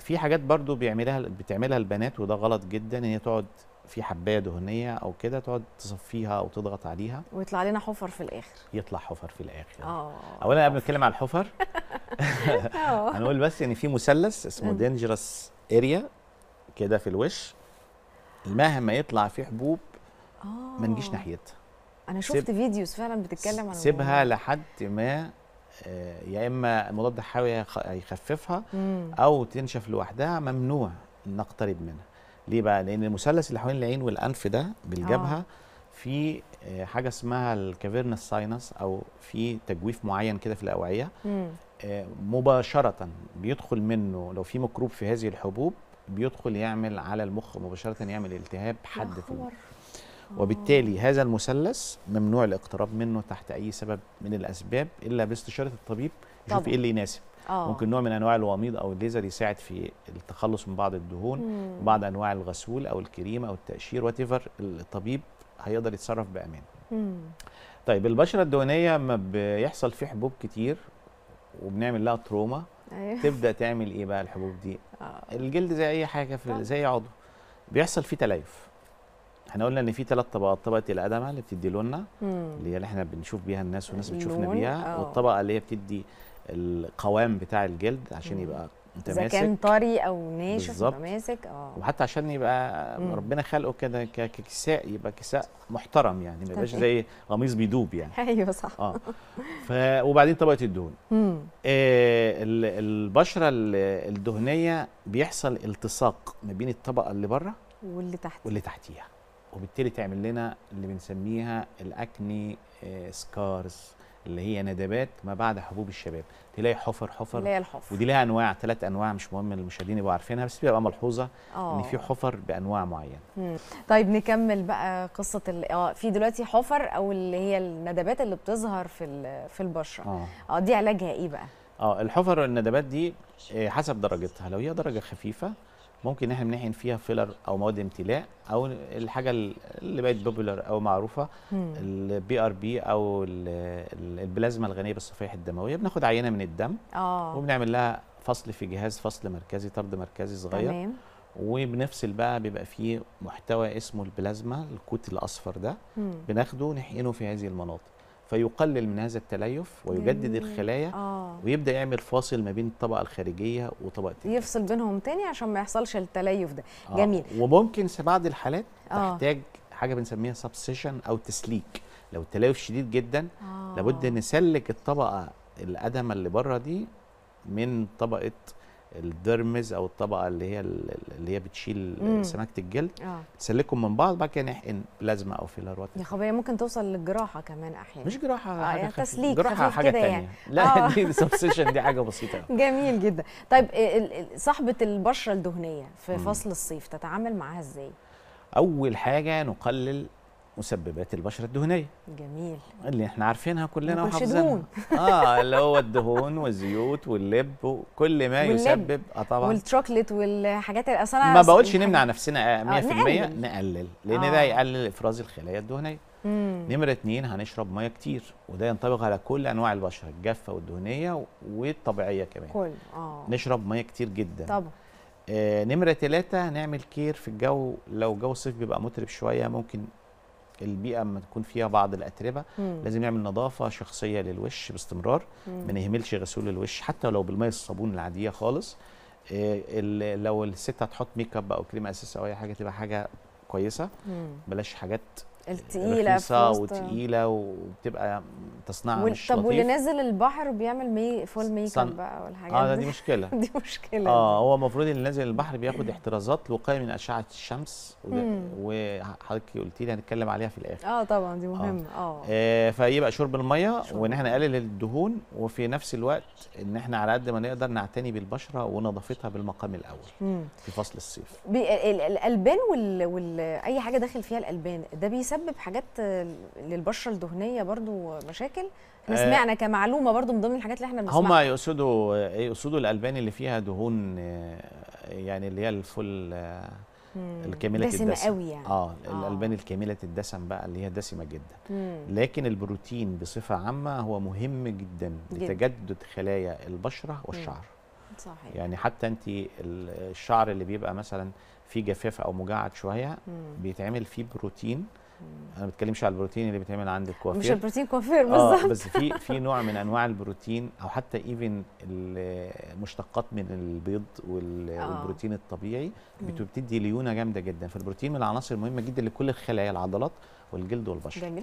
في حاجات برضو بيعملها بتعملها البنات وده غلط جدا ان هي تقعد في حبايه دهنيه او كده تقعد تصفيها او تضغط عليها ويطلع لنا حفر في الاخر يطلع حفر في الاخر اه اولا قبل ما نتكلم على الحفر آه. هنقول بس ان يعني في مثلث اسمه دينجرس اريا كده في الوش مهما يطلع فيه حبوب ما نجيش آه. ناحيتها انا شفت فيديوز فعلا بتتكلم عن سيبها لحد ما آه، يا اما مضاد حيوي هيخففها او تنشف لوحدها ممنوع نقترب منها ليه بقى لان المثلث اللي حوالين العين والانف ده بالجبهه آه. في آه، حاجه اسمها الكافيرنس ساينس او في تجويف معين كده في الاوعيه مم. آه، مباشره بيدخل منه لو في ميكروب في هذه الحبوب بيدخل يعمل على المخ مباشره يعمل التهاب حد في وبالتالي هذا المثلث ممنوع الاقتراب منه تحت اي سبب من الاسباب الا باستشاره الطبيب يشوف ايه اللي يناسب أوه. ممكن نوع من انواع الوميض او الليزر يساعد في التخلص من بعض الدهون مم. بعض انواع الغسول او الكريم او التقشير واتيفر الطبيب هيقدر يتصرف بامان مم. طيب البشره الدهنيه ما بيحصل فيه حبوب كتير وبنعمل لها تروما أيه. تبدا تعمل ايه بقى الحبوب دي أوه. الجلد زي اي حاجه في آه. زي عضو بيحصل فيه تليف احنا قلنا ان في ثلاث طبقات طبقه القدمه اللي بتدي لوننا اللي هي اللي احنا بنشوف بيها الناس والناس بتشوفنا بيها أوه. والطبقه اللي هي بتدي القوام بتاع الجلد عشان يبقى متماسك اذا كان طري او ناشف متماسك اه وحتى عشان يبقى مم. ربنا خلقه كده ككساء يبقى كساء محترم يعني ما يبقاش زي قميص بيدوب يعني ايوه صح اه ف وبعدين طبقه الدهون آه البشره الدهنيه بيحصل التصاق ما بين الطبقه اللي بره واللي تحت واللي تحتيها وبالتالي تعمل لنا اللي بنسميها الاكني سكارز آه، اللي هي ندبات ما بعد حبوب الشباب تلاقي حفر حفر اللي هي الحفر ودي لها انواع ثلاث انواع مش مهم المشاهدين يبقوا عارفينها بس بيبقى ملحوظه أوه. ان في حفر بانواع معينه طيب نكمل بقى قصه ال... اه في دلوقتي حفر او اللي هي الندبات اللي بتظهر في ال... في البشره اه, آه، دي علاجها ايه بقى اه الحفر والندبات دي آه، حسب درجتها لو هي درجه خفيفه ممكن احنا بنحقن فيها فيلر او مواد امتلاء او الحاجه اللي بقت بوبولار او معروفه البي ار بي او البلازما الغنيه بالصفائح الدمويه بناخد عينه من الدم اه وبنعمل لها فصل في جهاز فصل مركزي طرد مركزي صغير تمام وبنفصل بقى بيبقى فيه محتوى اسمه البلازما الكوت الاصفر ده مم. بناخده ونحقنه في هذه المناطق فيقلل من هذا التليف ويجدد الخلايا آه. آه. ويبدا يعمل فاصل ما بين الطبقه الخارجيه وطبقه يفصل بينهم تاني عشان ما يحصلش التليف ده آه. جميل وممكن في بعض الحالات آه. تحتاج حاجه بنسميها سبسيشن او تسليك لو التليف شديد جدا آه. لابد نسلك الطبقه الادمه اللي بره دي من طبقه الدرمز او الطبقه اللي هي اللي هي بتشيل سمكه سماكه الجلد آه. سلكهم من بعض بعد كده نحقن بلازما او فيلروات يا خبايا ممكن توصل للجراحه كمان احيانا مش جراحه آه حاجه يعني تسليك جراحه حاجه يعني. تانية يعني. لا آه. دي سبسيشن دي حاجه بسيطه جميل جدا طيب صحبه البشره الدهنيه في فصل الصيف تتعامل معاها ازاي اول حاجه نقلل مسببات البشره الدهنيه جميل اللي احنا عارفينها كلنا وحافظينها اه اللي هو الدهون والزيوت واللب وكل ما واللب يسبب اه طبعا والشوكليت والحاجات اصل ما بقولش يعني نمنع نفسنا 100% آه، آه، نقلل, نقلل. لان آه. ده يقلل افراز الخلايا الدهنيه نمرة اتنين هنشرب ميه كتير وده ينطبق على كل انواع البشره الجافه والدهنيه والطبيعيه كمان كل اه نشرب ميه كتير جدا طبعا آه نمرة ثلاثة هنعمل كير في الجو لو جو الصيف بيبقى مطرب شوية ممكن البيئه لما تكون فيها بعض الاتربه مم. لازم نعمل نظافه شخصيه للوش باستمرار ما نهملش غسول الوش حتى لو بالميه الصابون العاديه خالص إيه لو الست هتحط ميك اب او كريم اساس او اي حاجه تبقى حاجه كويسه مم. بلاش حاجات التقيله رخيصه وتقيله وبتبقى تصنع مش طب واللي نازل البحر بيعمل مي فول ميك اب بقى والحاجات اه دي, دي مشكله دي مشكله اه هو المفروض اللي نازل البحر بياخد احترازات وقايه من اشعه الشمس وحضرتك قلتي لي هنتكلم عليها في الاخر اه طبعا دي آه. مهمه اه, آه فيبقى شرب الميه وان احنا نقلل الدهون وفي نفس الوقت ان احنا على قد ما نقدر نعتني بالبشره ونظافتها بالمقام الاول مم. في فصل الصيف الالبان وال... وال... اي حاجه داخل فيها الالبان ده بيسبب بيسبب حاجات للبشره الدهنيه برضو مشاكل احنا آه، سمعنا كمعلومه برضو من ضمن الحاجات اللي احنا بنسمعها هم يقصدوا إيه؟ يقصدوا الالبان اللي فيها دهون آه، يعني اللي هي الفل آه، الكاملة دسمة الدسم قوي يعني اه, آه. الالبان الكاملة الدسم بقى اللي هي دسمة جدا مم. لكن البروتين بصفة عامة هو مهم جدا, جداً. لتجدد خلايا البشرة والشعر مم. صحيح يعني حتى انت الشعر اللي بيبقى مثلا فيه جفاف او مجعد شويه بيتعمل فيه بروتين انا ما بتكلمش على البروتين اللي بيتعمل عند الكوافير مش البروتين كوافير آه، بالظبط اه بس في في نوع من انواع البروتين او حتى ايفن المشتقات من البيض آه. والبروتين الطبيعي بتدي ليونه جامده جدا فالبروتين من العناصر المهمه جدا لكل الخلايا العضلات والجلد والبشره